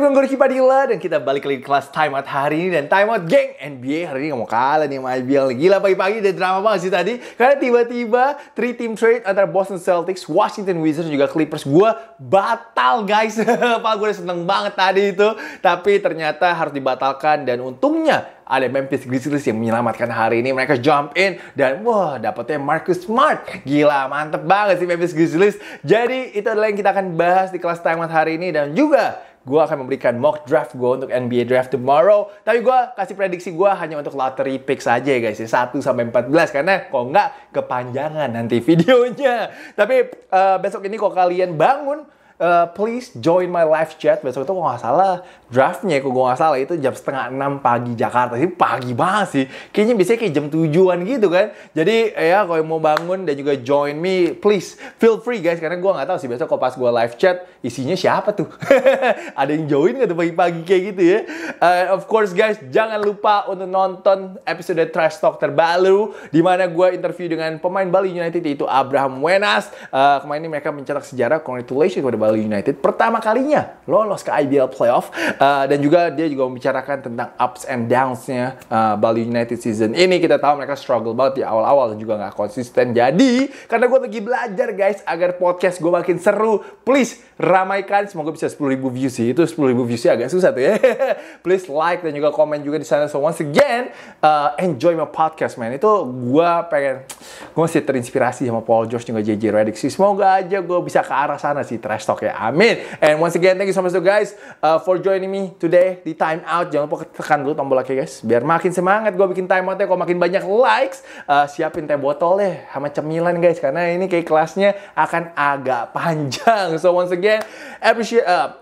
gue Gorky Padilla dan kita balik lagi kelas time out hari ini dan time out geng NBA hari ini gak mau kalah nih sama IBL gila pagi-pagi udah drama banget sih tadi karena tiba-tiba 3 team trade antara Boston Celtics, Washington Wizards juga Clippers gue batal guys pak gue udah seneng banget tadi itu tapi ternyata harus dibatalkan dan untungnya ada Memphis Grizzlies yang menyelamatkan hari ini. Mereka jump in dan wah dapetnya Marcus Smart. Gila, mantep banget sih Memphis Grizzlies. Jadi itu adalah yang kita akan bahas di kelas timeout hari ini dan juga gue akan memberikan mock draft gue untuk NBA draft tomorrow. Tapi gue kasih prediksi gue hanya untuk lottery saja ya guys ya, 1 sampai 14 karena kok nggak kepanjangan nanti videonya. Tapi uh, besok ini kok kalian bangun Eh, please join my live chat besok itu gue gak salah draftnya kok gue nggak salah itu jam setengah enam pagi Jakarta sih pagi banget sih kayaknya biasanya kayak jam tujuan gitu kan jadi ya kalau mau bangun dan juga join me please feel free guys karena gue gak tahu sih besok kalau pas gue live chat isinya siapa tuh ada yang join gak tuh pagi-pagi kayak gitu ya uh, of course guys jangan lupa untuk nonton episode Trash Talk terbaru di mana gue interview dengan pemain Bali United yaitu Abraham Wenas uh, kemarin ini mereka mencetak sejarah congratulations kepada Bali Bali United pertama kalinya lolos ke IBL Playoff uh, dan juga dia juga membicarakan tentang ups and downs-nya uh, Bali United season ini kita tahu mereka struggle banget di awal-awal dan juga nggak konsisten jadi karena gue lagi belajar guys agar podcast gue makin seru please ramaikan semoga bisa 10.000 views sih itu 10.000 views sih agak susah tuh ya please like dan juga komen juga di sana so once again uh, enjoy my podcast man itu gue pengen gue masih terinspirasi sama Paul George juga JJ Redick sih semoga aja gue bisa ke arah sana sih trash talk Okay, amin. And once again, thank you so much guys uh, for joining me today di time out. Jangan lupa tekan dulu tombol like ya guys, biar makin semangat gue bikin time outnya. Kalau makin banyak likes, uh, siapin teh botol deh sama cemilan guys, karena ini kayak kelasnya akan agak panjang. So once again, appreciate uh,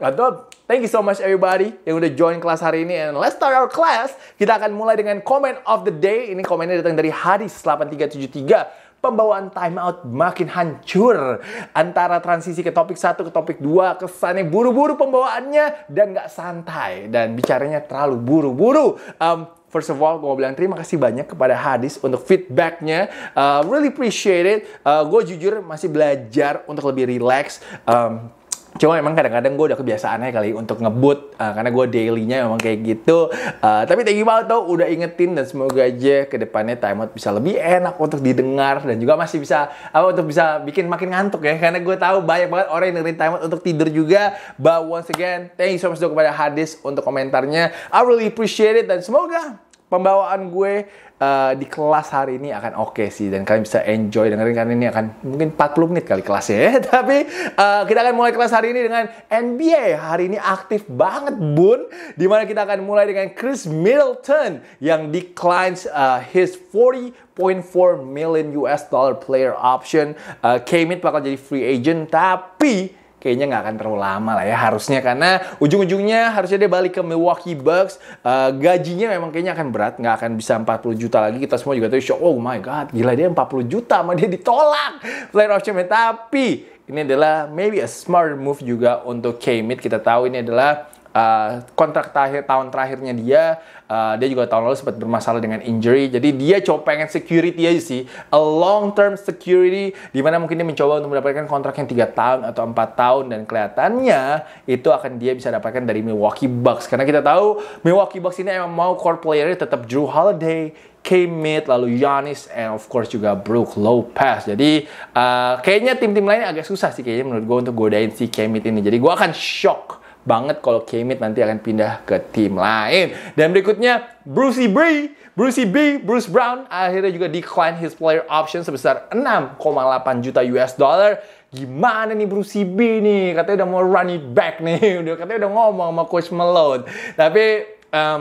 Thank you so much everybody yang udah join kelas hari ini and let's start our class. Kita akan mulai dengan comment of the day. Ini komennya datang dari Hadis 8373 pembawaan timeout makin hancur. Antara transisi ke topik satu ke topik dua kesannya buru-buru pembawaannya dan nggak santai. Dan bicaranya terlalu buru-buru. Um, First of all, gue bilang terima kasih banyak kepada Hadis untuk feedbacknya. Uh, really appreciate it. Uh, gue jujur masih belajar untuk lebih relax. Um, Cuma emang kadang-kadang gue udah kebiasaannya kali untuk ngebut uh, karena gue dailynya memang kayak gitu. Uh, tapi thank you banget tuh udah ingetin dan semoga aja kedepannya timeout bisa lebih enak untuk didengar dan juga masih bisa apa untuk bisa bikin makin ngantuk ya karena gue tahu banyak banget orang yang dengerin timeout untuk tidur juga. But once again, thank you so much kepada Hadis untuk komentarnya. I really appreciate it dan semoga pembawaan gue uh, di kelas hari ini akan oke okay sih dan kalian bisa enjoy dengerin karena ini akan mungkin 40 menit kali kelasnya ya. Tapi uh, kita akan mulai kelas hari ini dengan NBA. Hari ini aktif banget Bun dimana kita akan mulai dengan Chris Middleton yang declines uh, his 40 0.4 million US dollar player option. Uh, Kemit bakal jadi free agent tapi kayaknya nggak akan terlalu lama lah ya harusnya karena ujung-ujungnya harusnya dia balik ke Milwaukee Bucks uh, gajinya memang kayaknya akan berat nggak akan bisa 40 juta lagi kita semua juga tahu shock oh my god gila dia 40 juta sama dia ditolak player optionnya tapi ini adalah maybe a smart move juga untuk K-Mid kita tahu ini adalah Eh, kontrak terakhir tahun terakhirnya dia uh, dia juga tahun lalu sempat bermasalah dengan injury jadi dia coba pengen security aja sih a long term security di mana mungkin dia mencoba untuk mendapatkan kontrak yang tiga tahun atau empat tahun dan kelihatannya itu akan dia bisa dapatkan dari Milwaukee Bucks karena kita tahu Milwaukee Bucks ini emang mau core player tetap Drew Holiday k lalu Giannis, and of course juga Brook Lopez. Jadi uh, kayaknya tim-tim lain agak susah sih kayaknya menurut gue untuk godain si k ini. Jadi gue akan shock banget kalau Kemit nanti akan pindah ke tim lain. Dan berikutnya, Brucey B. Brucey B, Bruce Brown akhirnya juga decline his player option sebesar 6,8 juta US dollar. Gimana nih Brucey B nih? Katanya udah mau run it back nih. Udah katanya udah ngomong sama coach Malone. Tapi um,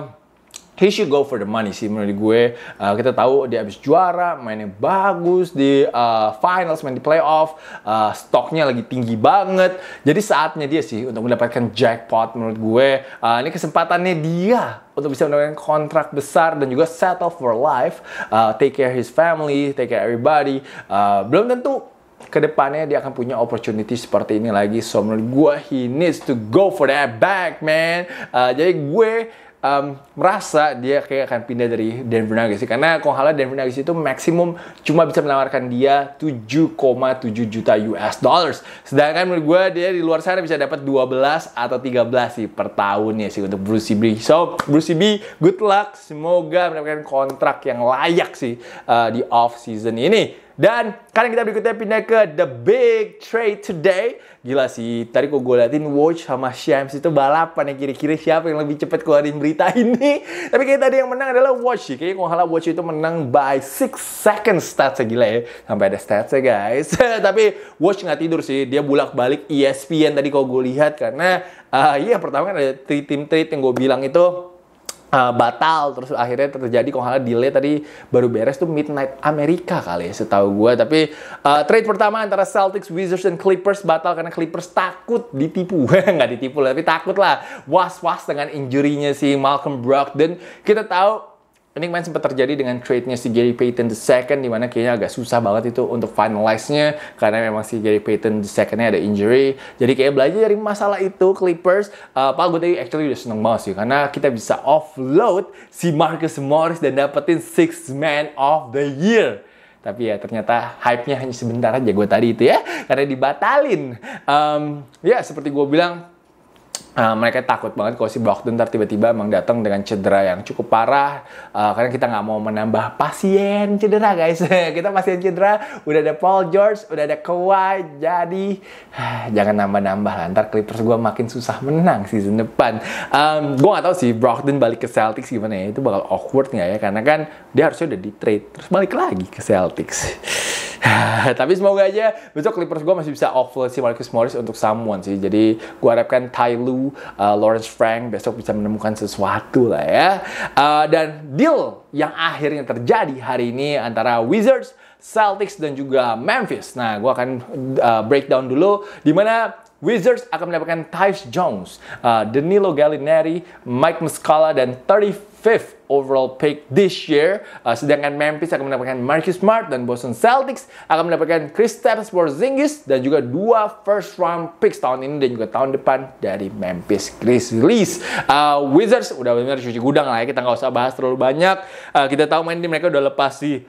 he should go for the money sih menurut gue. Uh, kita tahu dia habis juara, mainnya bagus di uh, finals, main di playoff, uh, eh, stoknya lagi tinggi banget. Jadi saatnya dia sih untuk mendapatkan jackpot menurut gue. Uh, ini kesempatannya dia untuk bisa mendapatkan kontrak besar dan juga settle for life, uh, take care his family, take care everybody. Uh, belum tentu kedepannya dia akan punya opportunity seperti ini lagi. So menurut gue he needs to go for that back man. Uh, jadi gue um, merasa dia kayak akan pindah dari Denver Nuggets sih karena kalau halnya Denver Nuggets itu maksimum cuma bisa menawarkan dia 7,7 juta US dollars. Sedangkan menurut gue dia di luar sana bisa dapat 12 atau 13 sih per tahunnya sih untuk Bruce B. So Bruce B, good luck. Semoga mendapatkan kontrak yang layak sih uh, di off season ini. Dan sekarang kita berikutnya pindah ke The Big Trade Today. Gila sih, tadi kok gue liatin Watch sama Shams itu balapan yang kira-kira siapa yang lebih cepat keluarin berita ini. Tapi kayak tadi yang menang adalah Watch sih. Kayaknya kalau Watch itu menang by 6 seconds statsnya gila ya. Sampai ada statsnya guys. Tapi Watch nggak tidur sih. Dia bulak-balik ESPN tadi kok gue lihat karena uh, iya pertama kan ada three team trade yang gue bilang itu uh, batal terus akhirnya terjadi kalau delay tadi baru beres tuh midnight Amerika kali ya setahu gue tapi uh, trade pertama antara Celtics Wizards dan Clippers batal karena Clippers takut ditipu nggak ditipu tapi takut lah was was dengan injurinya si Malcolm Brogdon kita tahu ini kemarin sempat terjadi dengan trade-nya si Gary Payton II di mana kayaknya agak susah banget itu untuk finalize-nya karena memang si Gary Payton II-nya ada injury. Jadi kayak belajar dari masalah itu Clippers. Uh, Pak gue tadi actually udah seneng banget sih karena kita bisa offload si Marcus Morris dan dapetin six man of the year. Tapi ya ternyata hype-nya hanya sebentar aja gue tadi itu ya. Karena dibatalin. Um, ya seperti gue bilang Uh, mereka takut banget kalau si Brogdon ntar tiba-tiba emang datang dengan cedera yang cukup parah uh, karena kita nggak mau menambah pasien cedera guys kita pasien cedera udah ada Paul George udah ada Kawhi jadi eh, jangan nambah-nambah lah ntar Clippers gue makin susah menang season depan um, gue nggak tahu sih Brogdon balik ke Celtics gimana ya itu bakal awkward nggak ya karena kan dia harusnya udah di trade terus balik lagi ke Celtics Tapi semoga aja besok Clippers gue masih bisa offload si Marcus Morris untuk someone sih. Jadi gue harapkan Ty Lu uh, Lawrence Frank besok bisa menemukan sesuatu lah ya. Uh, dan deal yang akhirnya terjadi hari ini antara Wizards, Celtics dan juga Memphis. Nah, gue akan uh, breakdown dulu di mana Wizards akan mendapatkan Tyus Jones, uh, Danilo Gallinari, Mike Muscala, dan 35 fifth overall pick this year. Uh, sedangkan Memphis akan mendapatkan Marcus Smart dan Boston Celtics akan mendapatkan Chris Kristaps Porzingis dan juga dua first round picks tahun ini dan juga tahun depan dari Memphis Grizzlies. Uh, Wizards udah benar cuci gudang lah ya kita nggak usah bahas terlalu banyak. Uh, kita tahu main di mereka udah lepas sih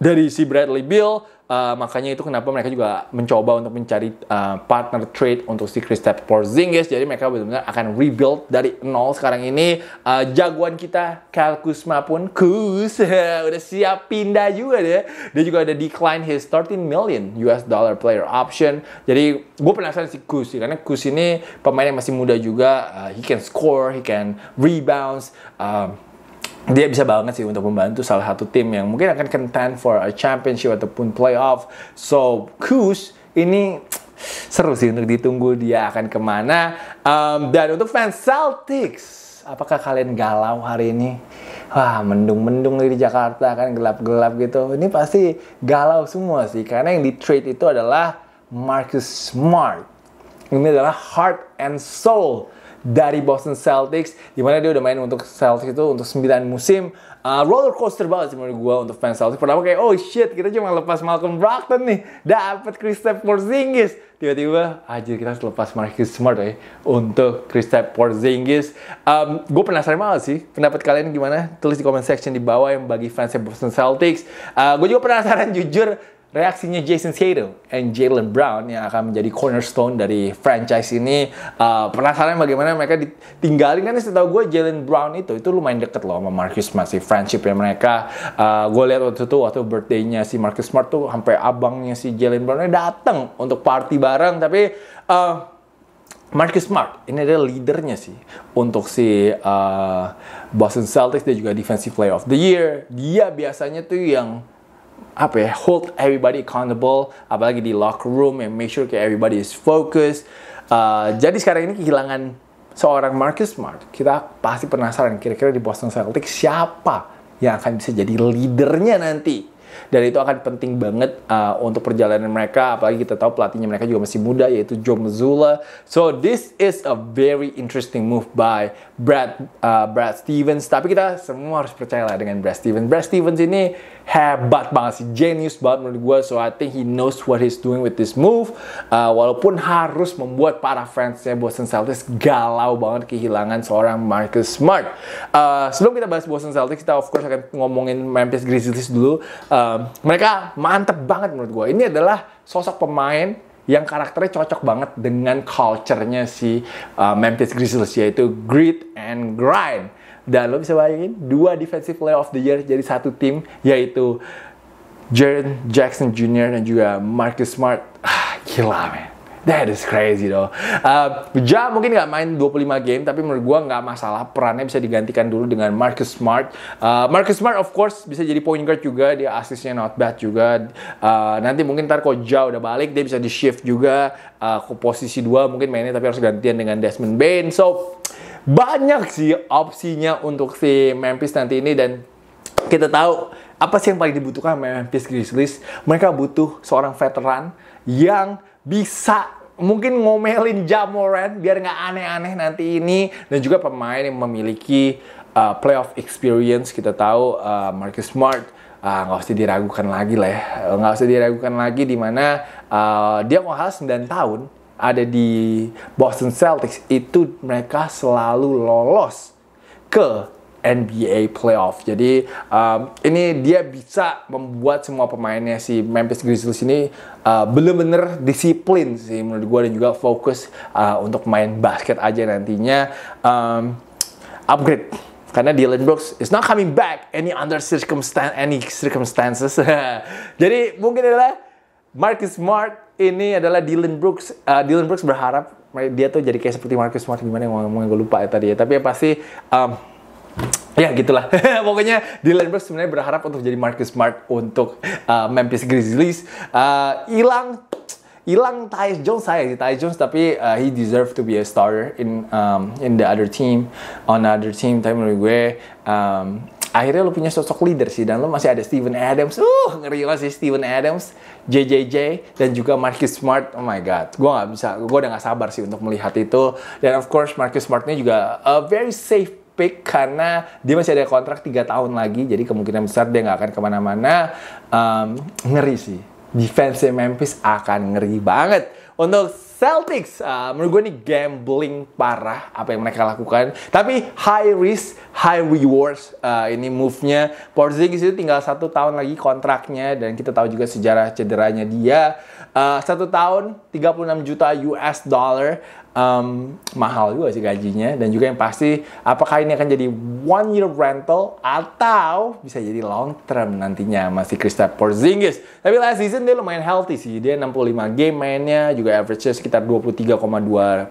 dari si Bradley Beal, Eh, makanya itu kenapa mereka juga mencoba untuk mencari uh, partner trade untuk si Kristaps Porzingis. Jadi mereka benar-benar akan rebuild dari nol sekarang ini. Uh, jagoan kita Kyle Kuzma pun Kuz udah siap pindah juga deh. Dia juga ada decline his 13 million US dollar player option. Jadi gue penasaran si Kuz karena Kuz ini pemain yang masih muda juga. Uh, he can score, he can rebounds. Uh, dia bisa banget sih untuk membantu salah satu tim yang mungkin akan contend for a championship ataupun playoff. So, Kuz ini seru sih untuk ditunggu dia akan kemana. Um, dan untuk fans Celtics, apakah kalian galau hari ini? Wah, mendung-mendung di Jakarta kan gelap-gelap gitu. Ini pasti galau semua sih karena yang di trade itu adalah Marcus Smart. Ini adalah heart and soul dari Boston Celtics dimana dia udah main untuk Celtics itu untuk 9 musim uh, roller coaster banget sih menurut gue untuk fans Celtics pertama kayak oh shit kita cuma lepas Malcolm Brogdon nih dapat Kristaps Porzingis tiba-tiba aja kita lepas Marcus Smart ya untuk Kristaps Porzingis um, gue penasaran banget sih pendapat kalian gimana tulis di comment section di bawah yang bagi fans Boston Celtics uh, ah, gue juga penasaran jujur reaksinya Jason Tatum and Jalen Brown yang akan menjadi cornerstone dari franchise ini uh, penasaran bagaimana mereka ditinggalin kan setahu gue Jalen Brown itu itu lumayan deket loh sama Marcus Smart friendship friendshipnya mereka uh, gue lihat waktu itu waktu birthday-nya si Marcus Smart tuh sampai abangnya si Jalen Brownnya datang untuk party bareng tapi uh, Marcus Smart ini adalah leadernya sih untuk si uh, Boston Celtics dan juga defensive player of the year dia biasanya tuh yang apa ya hold everybody accountable apalagi di locker room and make sure kayak everybody is focused uh, jadi sekarang ini kehilangan seorang Marcus Smart kita pasti penasaran kira-kira di Boston Celtics siapa yang akan bisa jadi leadernya nanti dan itu akan penting banget uh, untuk perjalanan mereka apalagi kita tahu pelatihnya mereka juga masih muda yaitu Joe Mazzulla so this is a very interesting move by Brad uh, Brad Stevens tapi kita semua harus percaya lah dengan Brad Stevens Brad Stevens ini hebat banget sih, genius banget menurut gue. So I think he knows what he's doing with this move. Uh, walaupun harus membuat para fansnya Boston Celtics galau banget kehilangan seorang Marcus Smart. Uh, sebelum kita bahas Boston Celtics, kita of course akan ngomongin Memphis Grizzlies dulu. Uh, mereka mantep banget menurut gue. Ini adalah sosok pemain yang karakternya cocok banget dengan culture-nya si uh, Memphis Grizzlies yaitu grit and grind. Dan lo bisa bayangin dua defensive player of the year jadi satu tim yaitu Jaren Jackson Jr. dan juga Marcus Smart. Ah, gila men. That is crazy though. Uh, ja mungkin nggak main 25 game, tapi menurut gue nggak masalah. Perannya bisa digantikan dulu dengan Marcus Smart. Uh, Marcus Smart of course bisa jadi point guard juga. Dia asisnya not bad juga. Uh, nanti mungkin ntar kalau Ja udah balik, dia bisa di shift juga uh, ke posisi 2. mungkin mainnya, tapi harus gantian dengan Desmond Bain. So banyak sih opsinya untuk si Memphis nanti ini dan kita tahu apa sih yang paling dibutuhkan Memphis Grizzlies? Mereka butuh seorang veteran yang bisa mungkin ngomelin Jamoran biar nggak aneh-aneh nanti ini dan juga pemain yang memiliki uh, playoff experience kita tahu uh, Marcus Smart uh, nggak uh, usah diragukan lagi lah ya nggak usah diragukan lagi di mana uh, dia mau 9 tahun ada di Boston Celtics itu mereka selalu lolos ke NBA playoff. Jadi um, ini dia bisa membuat semua pemainnya si Memphis Grizzlies ini uh, belum bener disiplin sih menurut gue dan juga fokus uh, untuk main basket aja nantinya um, upgrade. Karena Dylan Brooks is not coming back any under circumstance any circumstances. Jadi mungkin adalah Marcus Smart ini adalah Dylan Brooks. Uh, Dylan Brooks berharap dia tuh jadi kayak seperti Marcus Smart gimana yang ngomongnya gue lupa ya tadi ya. Tapi ya pasti um, ya gitulah pokoknya Dylan Brooks sebenarnya berharap untuk jadi Marcus Smart untuk uh, Memphis Grizzlies eh, hilang uh, hilang Tyus Jones saya sih Tyus Jones tapi uh, he deserve to be a starter in um, in the other team on other team tapi menurut gue um, akhirnya lo punya sosok leader sih dan lo masih ada Steven Adams uh ngeri banget sih Steven Adams JJJ dan juga Marcus Smart oh my god gue nggak bisa gue udah nggak sabar sih untuk melihat itu dan of course Marcus Smartnya juga a very safe pick karena dia masih ada kontrak 3 tahun lagi jadi kemungkinan besar dia nggak akan kemana-mana um, ngeri sih defense Memphis akan ngeri banget untuk Celtics, uh, menurut gue ini gambling parah apa yang mereka lakukan. Tapi high risk, high rewards uh, ini move-nya. Porzingis itu tinggal satu tahun lagi kontraknya dan kita tahu juga sejarah cederanya dia. Uh, satu tahun 36 juta US dollar um, mahal juga sih gajinya dan juga yang pasti apakah ini akan jadi one year rental atau bisa jadi long term nantinya masih Krista Porzingis tapi last season dia lumayan healthy sih dia 65 game mainnya juga average sekitar 23,2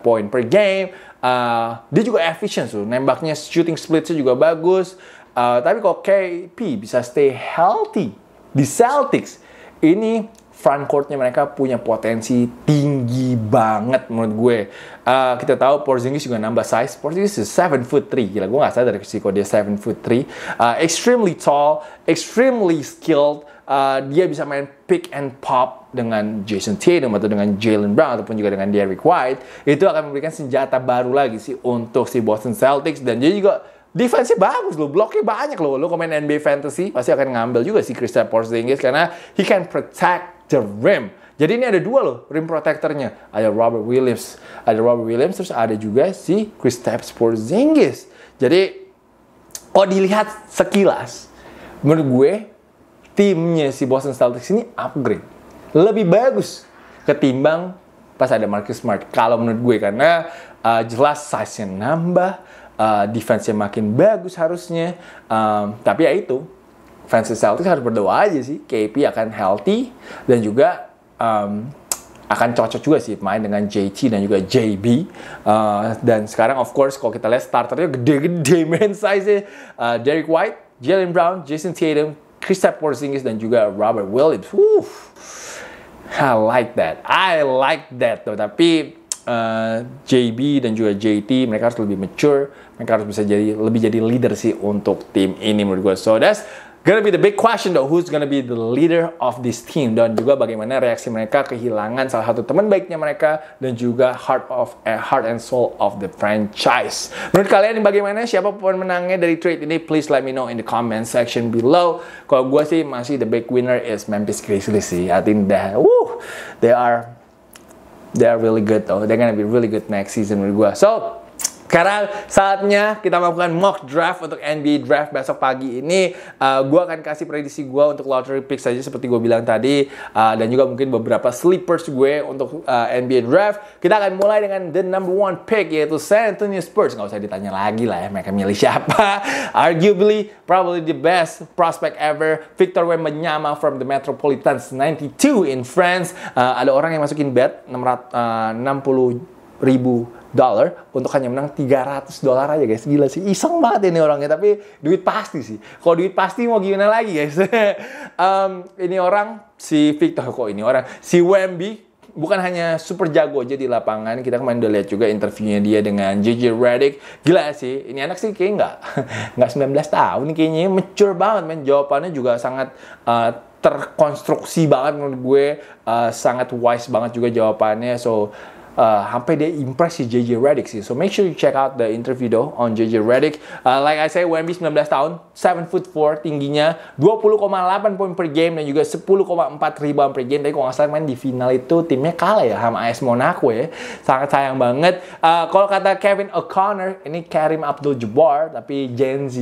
point per game uh, dia juga efficient tuh nembaknya shooting splitsnya juga bagus uh, tapi kok KP bisa stay healthy di Celtics ini front courtnya mereka punya potensi tinggi banget menurut gue. Uh, kita tahu Porzingis juga nambah size. Porzingis is 7 foot 3. Gila, gue gak sadar dari kalau dia 7 foot 3. Uh, eh, extremely tall, extremely skilled. Uh, dia bisa main pick and pop dengan Jason Tatum atau dengan Jalen Brown ataupun juga dengan Derrick White. Itu akan memberikan senjata baru lagi sih untuk si Boston Celtics. Dan dia juga defense bagus loh, bloknya banyak loh. Lo komen NBA Fantasy pasti akan ngambil juga si Kristaps Porzingis karena he can protect the rim. Jadi ini ada dua loh rim protectornya. Ada Robert Williams, ada Robert Williams, terus ada juga si Kristaps Porzingis. Jadi kalau dilihat sekilas, menurut gue timnya si Boston Celtics ini upgrade, lebih bagus ketimbang pas ada Marcus Smart. Kalau menurut gue karena uh, jelas size-nya nambah, uh, defense-nya makin bagus harusnya. Um, tapi ya itu fans Celtics harus berdoa aja sih KP akan healthy dan juga um, akan cocok juga sih main dengan JT dan juga JB uh, eh, dan sekarang of course kalau kita lihat starternya gede-gede man size uh, eh, Derek White, Jalen Brown, Jason Tatum, Kristaps Porzingis dan juga Robert Williams. Woof. I like that. I like that Though. Tapi uh, eh, JB dan juga JT mereka harus lebih mature, mereka harus bisa jadi lebih jadi leader sih untuk tim ini menurut gue. So that's Gonna be the big question though, who's gonna be the leader of this team dan juga bagaimana reaksi mereka kehilangan salah satu teman baiknya mereka dan juga heart of uh, heart and soul of the franchise. Menurut kalian bagaimana siapa pemenangnya dari trade ini? Please let me know in the comment section below. Kalau gue sih masih the big winner is Memphis Grizzlies sih. I think that, woo, they are they are really good though. They're gonna be really good next season menurut gue. So sekarang saatnya kita melakukan mock draft untuk NBA draft besok pagi ini. Uh, eh, gue akan kasih prediksi gue untuk lottery picks saja seperti gue bilang tadi uh, dan juga mungkin beberapa sleepers gue untuk uh, eh, NBA draft. Kita akan mulai dengan the number one pick yaitu San Antonio Spurs. Gak usah ditanya lagi lah ya mereka milih siapa. Arguably probably the best prospect ever, Victor Wembanyama from the Metropolitans 92 in France. Uh, ada orang yang masukin bet 600, 60 ribu dollar untuk hanya menang 300 dolar aja guys gila sih iseng banget ini orangnya tapi duit pasti sih kalau duit pasti mau gimana lagi guys um, ini orang si Victor kok ini orang si Wemby bukan hanya super jago aja di lapangan, kita kemarin udah lihat juga interviewnya dia dengan JJ Redick. Gila sih, ini anak sih kayak nggak nggak 19 tahun kayaknya, mature banget men. Jawabannya juga sangat uh, terkonstruksi banget menurut gue, uh, sangat wise banget juga jawabannya. So uh, sampai dia impress si JJ Redick sih. So make sure you check out the interview though on JJ Redick. Uh, like I say, Wemby 19 tahun, 7 foot 4 tingginya, 20,8 poin per game dan juga 10,4 rebound per game. Tapi kalau nggak salah main di final itu timnya kalah ya sama AS Monaco ya. Sangat sayang banget. Uh, kalau kata Kevin O'Connor, ini Karim Abdul-Jabbar tapi Gen Z.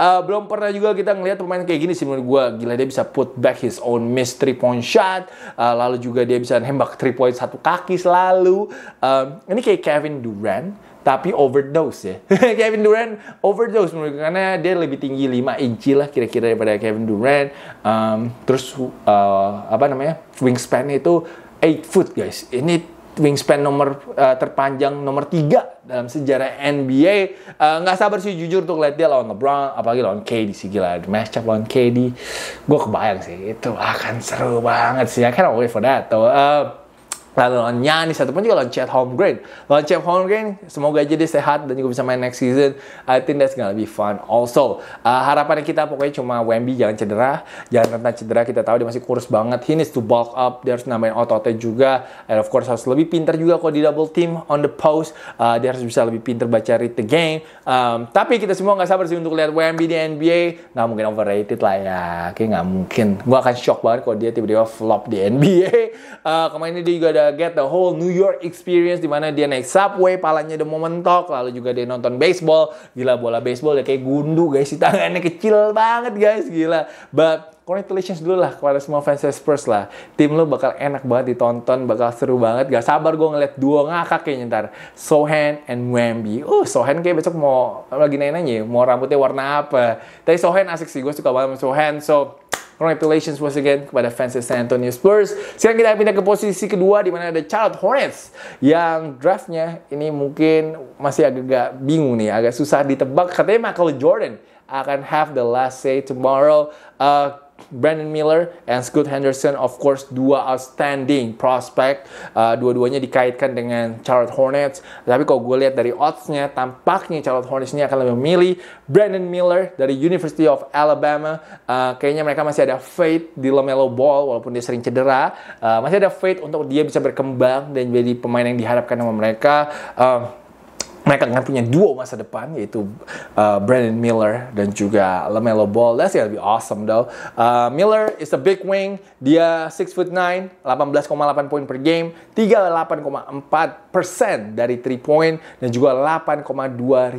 uh, belum pernah juga kita ngelihat pemain kayak gini sih menurut gue. Gila dia bisa put back his own miss 3 point shot. Uh, lalu juga dia bisa nembak 3 point satu kaki kaki selalu. Um, ini kayak Kevin Durant tapi overdose ya. Kevin Durant overdose menurut karena dia lebih tinggi 5 inci lah kira-kira daripada Kevin Durant. Um, terus uh, apa namanya? wingspan itu 8 foot guys. Ini wingspan nomor uh, terpanjang nomor 3 dalam sejarah NBA. Uh, nggak uh, sabar sih jujur untuk lihat dia lawan LeBron, apalagi lawan KD sih gila. Match up lawan KD, gue kebayang sih itu akan seru banget sih. I can't wait for that. though. Uh, lalu lawan Yanis ataupun juga lawan Chad Holmgren. Lawan home Holmgren semoga aja dia sehat dan juga bisa main next season. I think that's gonna be fun also. Uh, harapan kita pokoknya cuma Wemby jangan cedera, jangan rentan cedera. Kita tahu dia masih kurus banget. He needs to bulk up. Dia harus nambahin ototnya juga. And of course harus lebih pintar juga kalau di double team on the post. Uh, dia harus bisa lebih pintar baca read the game. Um, tapi kita semua nggak sabar sih untuk lihat Wemby di NBA. Nggak mungkin overrated lah ya. Kayak nggak mungkin. Gue akan shock banget kalau dia tiba-tiba flop di NBA. Uh, kemarin ini dia juga ada udah get the whole New York experience dimana dia naik subway, palanya moment talk, lalu juga dia nonton baseball. Gila bola baseball ya kayak gundu guys, si tangannya kecil banget guys, gila. But congratulations dulu lah kepada semua fans Spurs lah. Tim lo bakal enak banget ditonton, bakal seru banget. Gak sabar gue ngeliat dua ngakak kayaknya ntar. Sohan and Wemby. Uh, Sohan kayak besok mau lagi nanya-nanya ya, mau rambutnya warna apa. Tapi Sohan asik sih, gue suka banget sama Sohan. So, Congratulations once again kepada fans San Antonio Spurs. Sekarang kita pindah ke posisi kedua di mana ada Charlotte Hornets yang draftnya ini mungkin masih agak bingung nih, agak susah ditebak. Katanya Michael Jordan akan have the last say tomorrow. Uh, Brandon Miller and Scott Henderson of course dua outstanding prospect uh, dua-duanya dikaitkan dengan Charlotte Hornets tapi kalau gue lihat dari oddsnya tampaknya Charlotte Hornets ini akan lebih memilih Brandon Miller dari University of Alabama uh, kayaknya mereka masih ada faith di Lamelo Ball walaupun dia sering cedera uh, masih ada faith untuk dia bisa berkembang dan jadi pemain yang diharapkan sama mereka uh, mereka akan punya duo masa depan yaitu uh, Brandon Miller dan juga Lamelo Ball. That's gonna be awesome though. Uh, Miller is a big wing. Dia six foot 9, 18,8 poin per game, 38,4% persen dari three point dan juga 8,2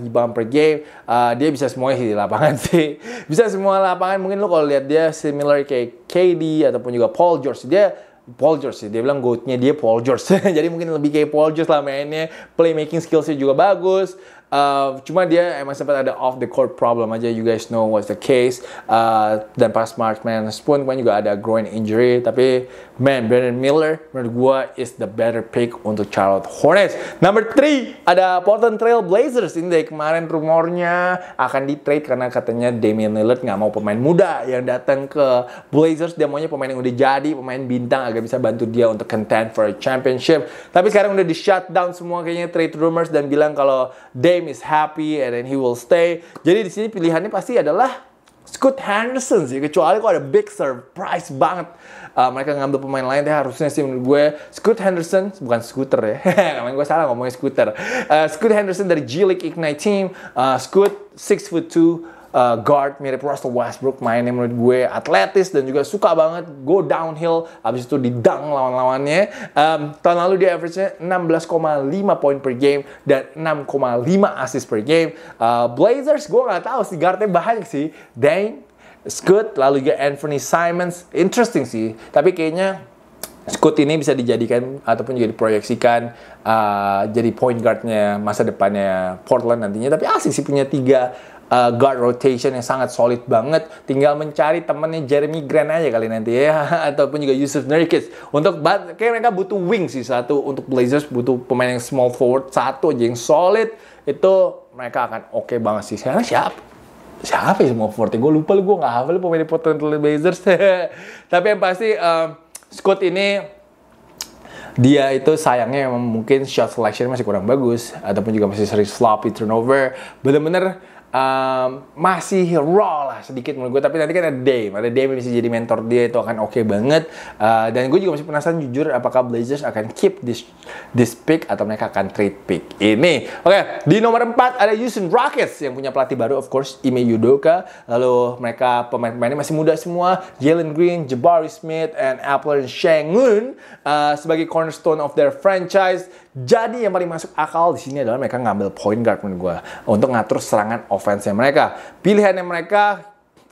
rebound per game. Uh, dia bisa semuanya sih di lapangan sih. Bisa semua lapangan. Mungkin lo kalau lihat dia similar kayak KD ataupun juga Paul George. Dia Paul George sih. Dia bilang goatnya dia Paul George. Jadi mungkin lebih kayak Paul George lah mainnya. Playmaking skillsnya juga bagus. Uh, cuma dia emang sempat ada off the court problem aja. You guys know what's the case. Uh, dan pas March Madness pun kan juga ada groin injury. Tapi man, Brandon Miller menurut gue is the better pick untuk Charlotte Hornets. Number three ada Portland Trail Blazers. Ini dari kemarin rumornya akan di trade karena katanya Damian Lillard nggak mau pemain muda yang datang ke Blazers. Dia maunya pemain yang udah jadi, pemain bintang agar bisa bantu dia untuk contend for a championship. Tapi sekarang udah di shutdown semua kayaknya trade rumors dan bilang kalau Damian game is happy and then he will stay. Jadi di sini pilihannya pasti adalah Scott Henderson sih kecuali kok ada big surprise banget uh, mereka ngambil pemain lain deh harusnya sih menurut gue Scoot Henderson bukan Scooter ya Namanya gue salah ngomongnya Scooter uh, ah, Scoot Henderson dari G League Ignite Team uh, ah, Scoot 6 foot 2 uh, guard mirip Russell Westbrook mainnya menurut gue atletis dan juga suka banget go downhill abis itu didang lawan-lawannya um, tahun lalu dia average-nya 16,5 poin per game dan 6,5 assist per game uh, Blazers gue nggak tahu sih guardnya banyak sih Dang Scoot lalu juga Anthony Simons interesting sih tapi kayaknya Scoot ini bisa dijadikan ataupun juga diproyeksikan uh, jadi point guardnya masa depannya Portland nantinya. Tapi asik sih punya tiga uh, guard rotation yang sangat solid banget. Tinggal mencari temennya Jeremy Grant aja kali nanti ya, ataupun juga Yusuf Nurkic. Untuk kayak mereka butuh wing sih satu untuk Blazers butuh pemain yang small forward satu aja yang solid itu mereka akan oke okay banget sih. Sekarang siap, siapa ya semua forty gue lupa lu gue nggak hafal pemain potential Blazers tapi yang pasti um, Scott ini dia itu sayangnya memang mungkin shot selection masih kurang bagus ataupun juga masih sering sloppy turnover bener-bener um, masih raw lah sedikit menurut gue tapi nanti kan ada Dame ada Dame yang bisa jadi mentor dia itu akan oke okay banget uh, dan gue juga masih penasaran jujur apakah Blazers akan keep this this pick atau mereka akan trade pick ini oke okay, di nomor 4 ada Houston Rockets yang punya pelatih baru of course Ime Yudoka lalu mereka pemain-pemainnya masih muda semua Jalen Green Jabari Smith and Apple Shangun uh, sebagai cornerstone of their franchise jadi yang paling masuk akal di sini adalah mereka ngambil point guard menurut gue untuk ngatur serangan offense mereka. Pilihannya mereka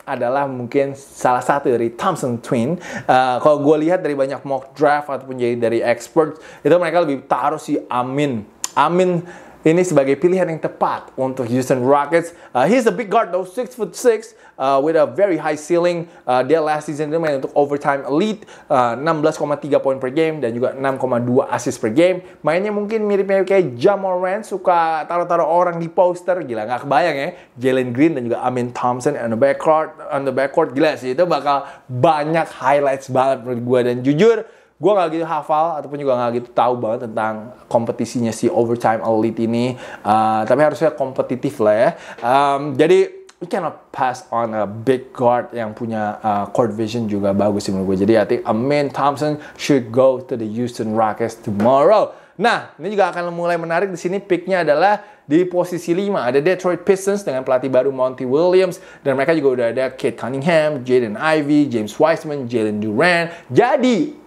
adalah mungkin salah satu dari Thompson Twin. Uh, kalau gue lihat dari banyak mock draft ataupun jadi dari expert itu mereka lebih taruh si Amin. Amin ini sebagai pilihan yang tepat untuk Houston Rockets. Uh, he's a big guard though, 6 foot 6 uh, with a very high ceiling. Uh, dia last season dia main untuk overtime elite, uh, 16,3 poin per game dan juga 6,2 assist per game. Mainnya mungkin mirip-mirip kayak Rand, suka taruh-taruh orang di poster. Gila, nggak kebayang ya. Jalen Green dan juga Amin Thompson on the backcourt, on the backcourt. Gila sih, itu bakal banyak highlights banget menurut gue. Dan jujur, gue gak gitu hafal ataupun juga gak gitu tahu banget tentang kompetisinya si overtime elite ini uh, tapi harusnya kompetitif lah ya um, jadi we cannot pass on a big guard yang punya uh, court vision juga bagus sih menurut gue. Jadi I think Amin Thompson should go to the Houston Rockets tomorrow. Nah, ini juga akan mulai menarik di sini picknya adalah di posisi 5 ada Detroit Pistons dengan pelatih baru Monty Williams dan mereka juga udah ada Kate Cunningham, Jaden Ivey, James Wiseman, Jalen Duran. Jadi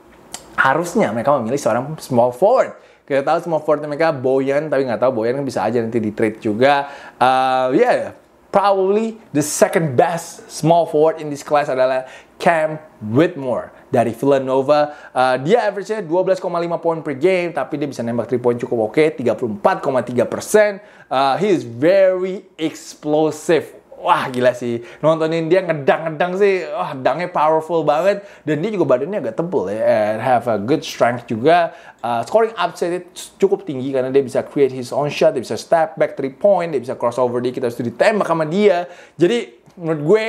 harusnya mereka memilih seorang small forward. Kita tahu small forward mereka Boyan, tapi nggak tahu Boyan kan bisa aja nanti di trade juga. Uh, yeah, probably the second best small forward in this class adalah Cam Whitmore dari Villanova. Uh, dia average-nya 12,5 poin per game, tapi dia bisa nembak 3 poin cukup oke, okay, 34,3 persen. Uh, he is very explosive wah gila sih nontonin dia ngedang-ngedang sih wah dangnya powerful banget dan dia juga badannya agak tebel ya and have a good strength juga uh, scoring upside cukup tinggi karena dia bisa create his own shot dia bisa step back three point dia bisa crossover dia kita harus ditembak sama dia jadi menurut gue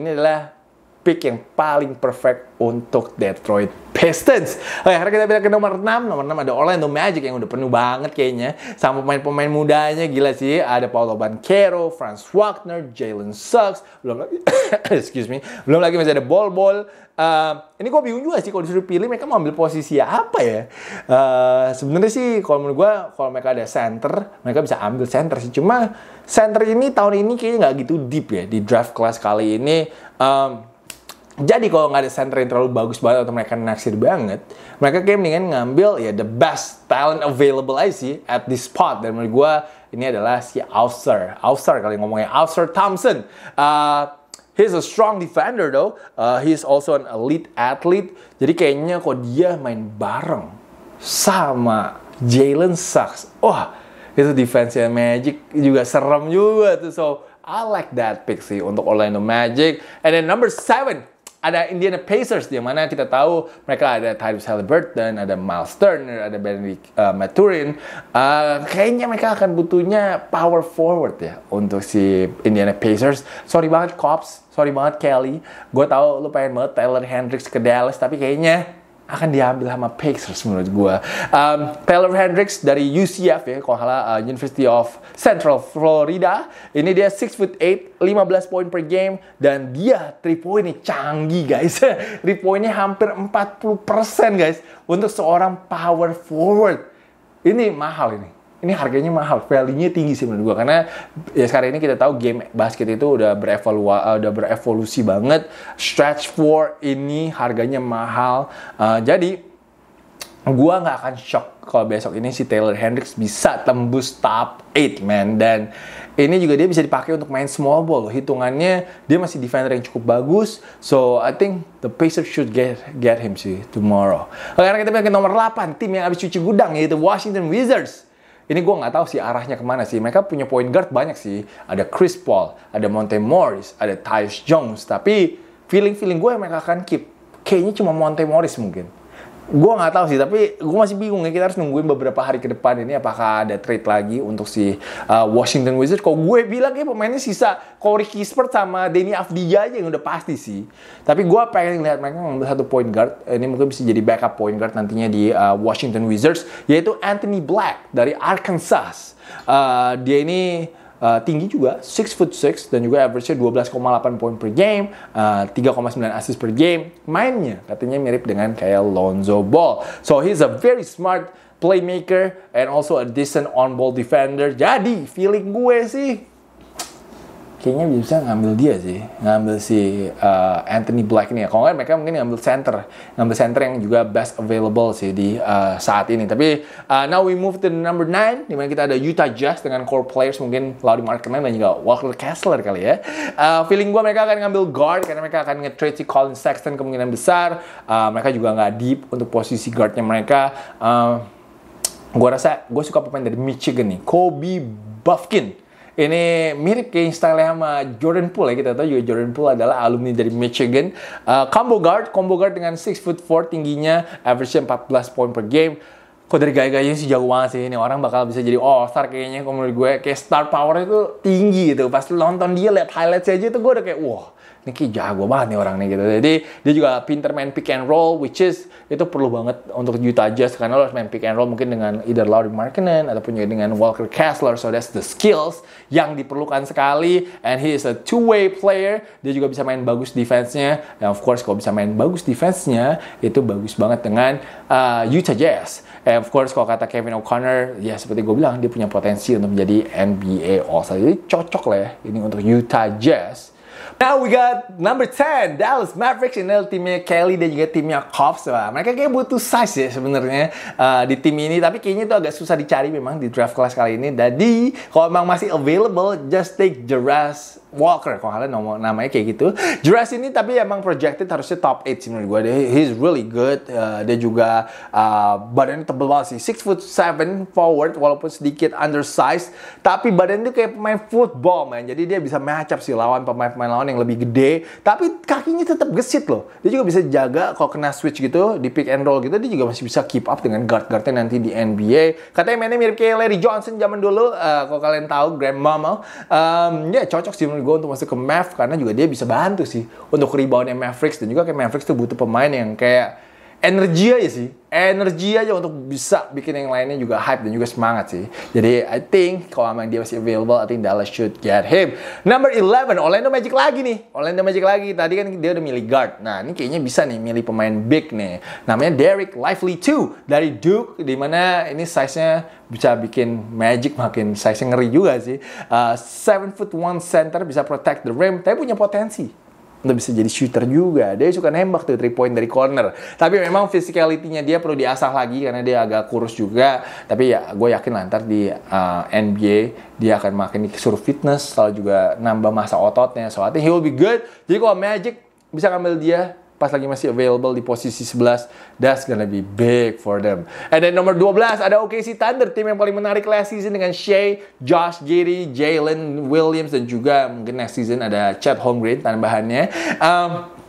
ini adalah pick yang paling perfect untuk Detroit Pistons. Oke, sekarang kita pindah ke nomor 6. Nomor 6 ada Orlando Magic yang udah penuh banget kayaknya. Sama pemain-pemain mudanya, gila sih. Ada Paolo Banquero, Franz Wagner, Jalen Suggs. Belum lagi, excuse me. Belum lagi masih ada Bol Bol. Uh, ini gue bingung juga sih kalau disuruh pilih mereka mau ambil posisi apa ya. Uh, Sebenarnya sih kalau menurut gue, kalau mereka ada center, mereka bisa ambil center sih. Cuma center ini tahun ini kayaknya nggak gitu deep ya. Di draft class kali ini, um, jadi kalau nggak ada center yang terlalu bagus banget atau mereka naksir banget, mereka kayak mendingan ngambil ya the best talent available aja sih at this spot. Dan menurut gue ini adalah si Auster. Auster kali ngomongnya Auster Thompson. Uh, He's a strong defender though. Uh, he's also an elite athlete. Jadi kayaknya kok dia main bareng sama Jalen Sachs. Wah, itu defense yang Magic juga serem juga tuh. So, I like that pick sih untuk Orlando Magic. And then number seven, ada Indiana Pacers di mana kita tahu mereka ada Tyrese Halliburton, ada Miles Turner, ada Benedict uh, Maturin. Uh, kayaknya mereka akan butuhnya power forward ya untuk si Indiana Pacers. Sorry banget Cops, sorry banget Kelly. Gue tahu lu pengen banget Taylor Hendricks ke Dallas, tapi kayaknya akan diambil sama Pacers menurut gue. Um, Taylor Hendricks dari UCF ya, kalau salah uh, University of Central Florida. Ini dia 6 foot 8, 15 poin per game dan dia 3 point ini canggih guys. 3 ini hampir 40% guys untuk seorang power forward. Ini mahal ini ini harganya mahal, value-nya tinggi sih menurut gue karena ya sekarang ini kita tahu game basket itu udah berevolu, eh, udah berevolusi banget. Stretch 4 ini harganya mahal. Uh, jadi gue nggak akan shock kalau besok ini si Taylor Hendricks bisa tembus top 8 man dan ini juga dia bisa dipakai untuk main small ball hitungannya dia masih defender yang cukup bagus so I think the Pacers should get get him sih tomorrow karena kita pindah ke nomor 8 tim yang habis cuci gudang yaitu Washington Wizards ini gue nggak tahu sih arahnya kemana sih. Mereka punya point guard banyak sih. Ada Chris Paul, ada Monte Morris, ada Tyus Jones. Tapi feeling-feeling gue mereka akan keep. Kayaknya cuma Monte Morris mungkin gue nggak tahu sih tapi gue masih bingung ya kita harus nungguin beberapa hari ke depan ini apakah ada trade lagi untuk si uh, Washington Wizards kok gue bilang ya pemainnya sisa Corey Kispert sama Denny Avdija aja yang udah pasti sih tapi gue pengen lihat mereka ngambil satu point guard ini mungkin bisa jadi backup point guard nantinya di uh, Washington Wizards yaitu Anthony Black dari Arkansas uh, dia ini Uh, tinggi juga 6 foot 6 dan juga average-nya 12,8 poin per game, uh, eh, 3,9 assist per game. Mainnya katanya mirip dengan kayak Lonzo Ball. So he's a very smart playmaker and also a decent on-ball defender. Jadi feeling gue sih kayaknya bisa ngambil dia sih, ngambil si uh, Anthony Black ini ya. Kalau nggak mereka mungkin ngambil center, ngambil center yang juga best available sih di uh, saat ini. Tapi uh, now we move to the number 9, dimana kita ada Utah Jazz dengan core players mungkin Laurie Markman dan juga Walker Kessler kali ya. Uh, feeling gue mereka akan ngambil guard karena mereka akan nge-trade si Colin Sexton kemungkinan besar. Uh, mereka juga nggak deep untuk posisi guardnya mereka. Uh, gue rasa gue suka pemain dari Michigan nih, Kobe Buffkin ini mirip kayak style sama Jordan Poole ya. Kita tahu juga Jordan Poole adalah alumni dari Michigan. Uh, combo guard, combo guard dengan 6 foot 4 tingginya, average 14 poin per game. Kok dari gaya-gayanya sih jago banget sih ini orang bakal bisa jadi all star kayaknya kalau menurut gue kayak star power itu tinggi gitu. Pas nonton dia lihat highlights aja itu gue udah kayak wah. Wow, ini jago banget nih orang nih gitu. Jadi dia juga pinter main pick and roll, which is itu perlu banget untuk Utah Jazz karena lo harus main pick and roll mungkin dengan either Laurie Markkinen ataupun juga dengan Walker Kessler. So that's the skills yang diperlukan sekali. And he is a two-way player. Dia juga bisa main bagus defense-nya. Dan of course kalau bisa main bagus defense-nya itu bagus banget dengan uh, Utah Jazz. And of course kalau kata Kevin O'Connor ya seperti gue bilang dia punya potensi untuk menjadi NBA All-Star. Jadi cocok lah ya ini untuk Utah Jazz. Now we got number 10, Dallas Mavericks. Ini timnya Kelly dan juga timnya Cops. Wah, mereka kayak butuh size ya sebenarnya uh, di tim ini. Tapi kayaknya itu agak susah dicari memang di draft kelas kali ini. Jadi, kalau memang masih available, just take Jerez Walker. Kalau kalian nomor namanya kayak gitu. Jerez ini tapi emang projected harusnya top 8 menurut gue. he's really good. Uh, dia juga uh, badannya tebel banget sih. 6 foot 7 forward walaupun sedikit undersized. Tapi badannya tuh kayak pemain football man. Jadi dia bisa match up sih lawan pemain-pemain lawan yang lebih gede, tapi kakinya tetap gesit loh. Dia juga bisa jaga kalau kena switch gitu, di pick and roll gitu, dia juga masih bisa keep up dengan guard-guardnya nanti di NBA. Katanya mainnya mirip kayak Larry Johnson zaman dulu, uh, kalau kalian tahu Grandmama. Um, ya yeah, cocok sih menurut gue untuk masuk ke Mavs karena juga dia bisa bantu sih untuk reboundnya Mavericks, dan juga kayak Mavericks tuh butuh pemain yang kayak energi aja sih energi aja untuk bisa bikin yang lainnya juga hype dan juga semangat sih. Jadi I think kalau memang dia masih available, I think Dallas should get him. Number 11, Orlando Magic lagi nih. Orlando Magic lagi. Tadi kan dia udah milih guard. Nah, ini kayaknya bisa nih milih pemain big nih. Namanya Derek Lively 2 dari Duke dimana ini size-nya bisa bikin Magic makin size-nya ngeri juga sih. Uh, 7 foot 1 center bisa protect the rim, tapi punya potensi untuk bisa jadi shooter juga. Dia suka nembak tuh 3 point dari corner. Tapi memang physicality-nya dia perlu diasah lagi karena dia agak kurus juga. Tapi ya gue yakin ntar di uh, eh, NBA dia akan makin disuruh fitness, lalu juga nambah masa ototnya. So I think he will be good. Jadi kalau Magic bisa ngambil dia pas lagi masih available di posisi 11 that's gonna be big for them and then nomor 12 ada OKC Thunder tim yang paling menarik last season dengan Shea Josh Giri Jalen Williams dan juga mungkin next season ada Chad Holmgren tambahannya um,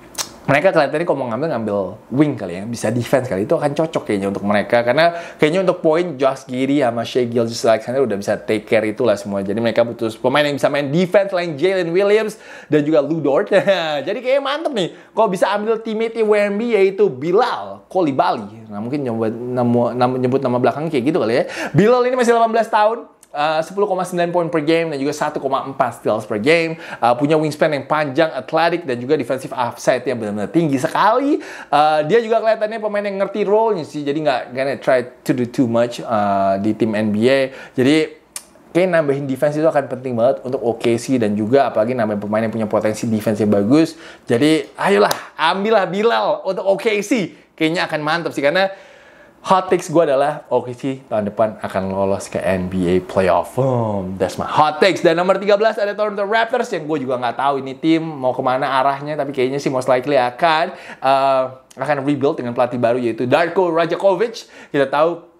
mereka kelihatannya kalau mau ngambil ngambil wing kali ya bisa defense kali itu akan cocok kayaknya untuk mereka karena kayaknya untuk poin Josh Giri sama Shea Gilgis Alexander udah bisa take care itulah semua jadi mereka butuh pemain yang bisa main defense lain Jalen Williams dan juga Lou Dort jadi kayaknya mantep nih kalau bisa ambil teammate WMB yaitu Bilal Kolibali nah mungkin nyebut nama, nyebut nama belakang kayak gitu kali ya Bilal ini masih 18 tahun Eh, uh, 10,9 poin per game dan juga 1,4 steals per game. Uh, punya wingspan yang panjang, atletik dan juga defensive upside yang benar-benar tinggi sekali. Uh, dia juga kelihatannya pemain yang ngerti role-nya sih, jadi nggak gonna try to do too much uh, di tim NBA. Jadi kayak nambahin defense itu akan penting banget untuk OKC dan juga apalagi nambahin pemain yang punya potensi defense yang bagus. Jadi ayolah, ambillah Bilal untuk OKC. Kayaknya akan mantap sih karena hot takes gue adalah OKC tahun depan akan lolos ke NBA playoff. Oh, that's my hot takes. Dan nomor 13 ada Toronto Raptors yang gue juga nggak tahu ini tim mau kemana arahnya, tapi kayaknya sih most likely akan uh, akan rebuild dengan pelatih baru yaitu Darko Rajakovic. Kita tahu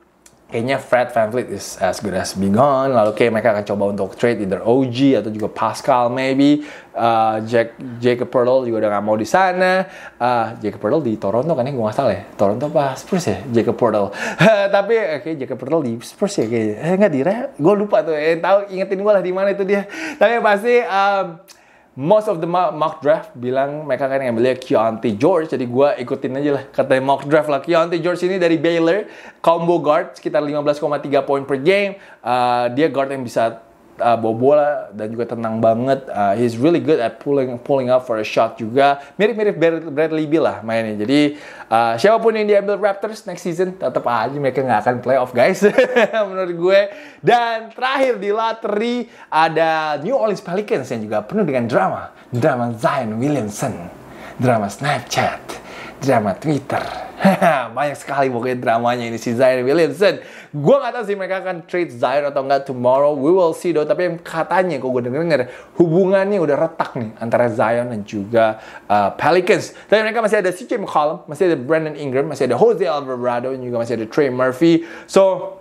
kayaknya Fred VanVleet is as good as be gone. Lalu kayak mereka akan coba untuk trade either OG atau juga Pascal maybe. Uh, Jack Jacob Pearl juga udah gak mau di sana. Uh, Jacob Pearl di Toronto kan ya gue gak salah ya. Toronto apa Spurs ya Jacob Pearl. Tapi oke okay, Jacob Pearl di Spurs ya kayaknya. Eh, gak di gue lupa tuh. Eh, tahu ingetin gue lah di mana itu dia. Tapi pasti um, most of the mock draft bilang mereka kan yang beli Keontae George jadi gue ikutin aja lah katanya mock draft lah Keontae George ini dari Baylor combo guard sekitar 15,3 poin per game uh, dia guard yang bisa uh, bawa bola dan juga tenang banget. Uh, he's really good at pulling pulling up for a shot juga. Mirip-mirip Bradley Beal lah mainnya. Jadi uh, siapapun yang diambil Raptors next season tetap aja mereka nggak akan playoff guys menurut gue. Dan terakhir di lottery ada New Orleans Pelicans yang juga penuh dengan drama. Drama Zion Williamson. Drama Snapchat drama Twitter. Banyak sekali pokoknya dramanya ini si Zion Williamson. Gue gak tau sih mereka akan trade Zion atau enggak tomorrow. We will see though. Tapi yang katanya kok gue denger-denger hubungannya udah retak nih antara Zion dan juga uh, Pelicans. Tapi mereka masih ada CJ McCollum, masih ada Brandon Ingram, masih ada Jose Alvarado, dan juga masih ada Trey Murphy. So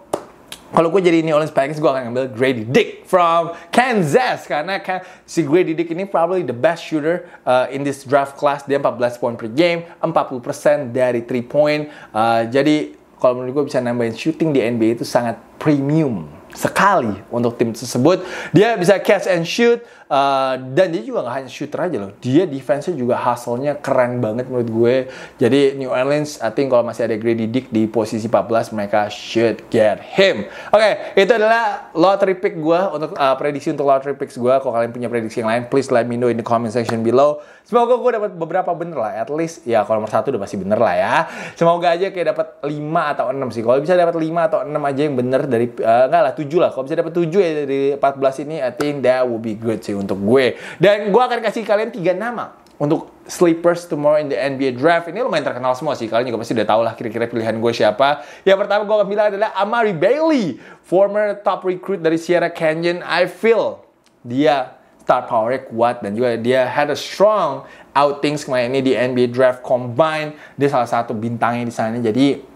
kalau gue jadi ini Orleans Pelicans, gue akan ambil Grady Dick from Kansas. Karena kan, si Grady Dick ini probably the best shooter uh, in this draft class. Dia 14 poin per game, 40% dari 3 point. Uh, jadi kalau menurut gue bisa nambahin shooting di NBA itu sangat premium sekali untuk tim tersebut. Dia bisa catch and shoot, Uh, dan dia juga nggak hanya shooter aja loh. Dia defense-nya juga hustle-nya keren banget menurut gue. Jadi New Orleans, I think kalau masih ada Grady Dick di posisi 14, mereka should get him. Oke, okay, itu adalah lottery pick gue untuk uh, prediksi untuk lottery picks gue. Kalau kalian punya prediksi yang lain, please let me know in the comment section below. Semoga gue dapat beberapa bener lah. At least ya kalau nomor satu udah pasti bener lah ya. Semoga aja kayak dapat 5 atau 6 sih. Kalau bisa dapat 5 atau 6 aja yang bener dari uh, eh, enggak lah 7 lah. Kalau bisa dapat 7 ya dari 14 ini, I think that would be good sih untuk gue. Dan gue akan kasih kalian tiga nama untuk sleepers tomorrow in the NBA draft. Ini lumayan terkenal semua sih. Kalian juga pasti udah tau lah kira-kira pilihan gue siapa. Yang pertama gue akan bilang adalah Amari Bailey, former top recruit dari Sierra Canyon. I feel dia star power kuat dan juga dia had a strong outings kemarin ini di NBA draft combine. Dia salah satu bintangnya di sana. Jadi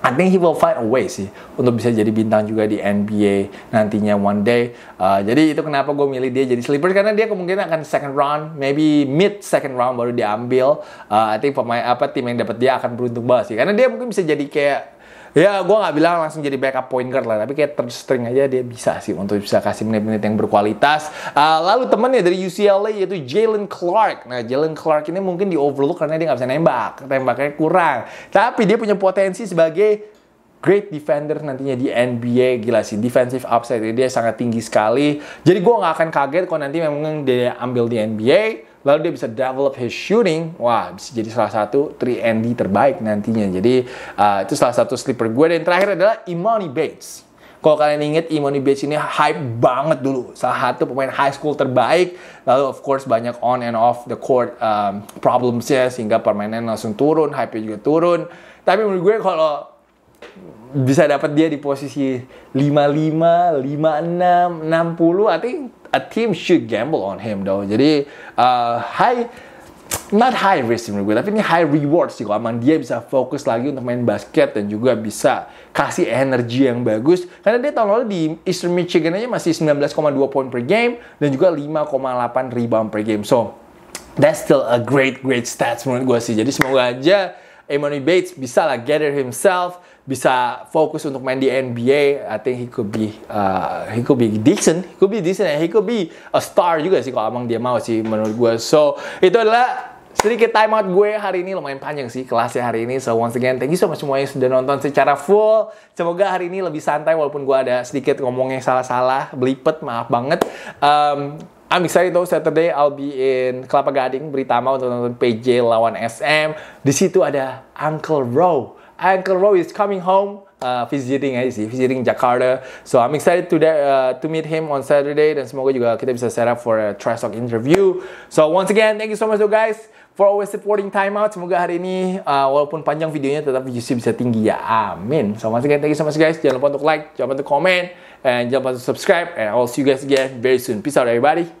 I think he will find a way sih untuk bisa jadi bintang juga di NBA nantinya one day. Uh, jadi itu kenapa gue milih dia jadi sleeper karena dia kemungkinan akan second round, maybe mid second round baru diambil. Uh, I think pemain apa tim yang dapat dia akan beruntung banget sih karena dia mungkin bisa jadi kayak ya gue nggak bilang langsung jadi backup point guard lah tapi kayak third string aja dia bisa sih untuk bisa kasih menit-menit yang berkualitas uh, lalu temennya dari UCLA yaitu Jalen Clark nah Jalen Clark ini mungkin di overlook karena dia nggak bisa nembak tembaknya kurang tapi dia punya potensi sebagai great defender nantinya di NBA gila sih defensive upside dia sangat tinggi sekali jadi gue nggak akan kaget kalau nanti memang dia ambil di NBA lalu dia bisa develop his shooting, wah bisa jadi salah satu 3 and D terbaik nantinya. Jadi uh, itu salah satu sleeper gue. Dan terakhir adalah Imani Bates. Kalau kalian inget, Imani Bates ini hype banget dulu. Salah satu pemain high school terbaik. Lalu of course banyak on and off the court um, ya, sehingga permainan langsung turun, hype nya juga turun. Tapi menurut gue kalau bisa dapat dia di posisi 55, 56, 60. I think a team should gamble on him though. Jadi uh, high not high risk menurut gue, tapi ini high rewards sih kalau emang dia bisa fokus lagi untuk main basket dan juga bisa kasih energi yang bagus. Karena dia tahun lalu di Eastern Michigan aja masih 19,2 poin per game dan juga 5,8 rebound per game. So that's still a great great stats menurut gue sih. Jadi semoga aja Emoni Bates bisa lah gather himself bisa fokus untuk main di NBA, I think he could be uh, he could be decent, he could be decent, he could be a star juga sih kalau emang dia mau sih menurut gue. So itu adalah sedikit time out gue hari ini lumayan panjang sih kelasnya hari ini so once again thank you so much semuanya sudah nonton secara full semoga hari ini lebih santai walaupun gue ada sedikit ngomongnya salah-salah belipet maaf banget um, I'm excited though Saturday I'll be in Kelapa Gading beritama untuk nonton PJ lawan SM di situ ada Uncle Row Uncle Roy is coming home uh, visiting ya sih, eh, visiting Jakarta. So I'm excited to that, uh, to meet him on Saturday dan semoga juga kita bisa set up for a trash talk interview. So once again, thank you so much guys for always supporting timeout. Semoga hari ini uh, walaupun panjang videonya tetap views bisa tinggi ya. Amin. So once again, thank you so much guys. Jangan lupa untuk like, jangan lupa untuk comment, and jangan lupa untuk subscribe. And I'll see you guys again very soon. Peace out everybody.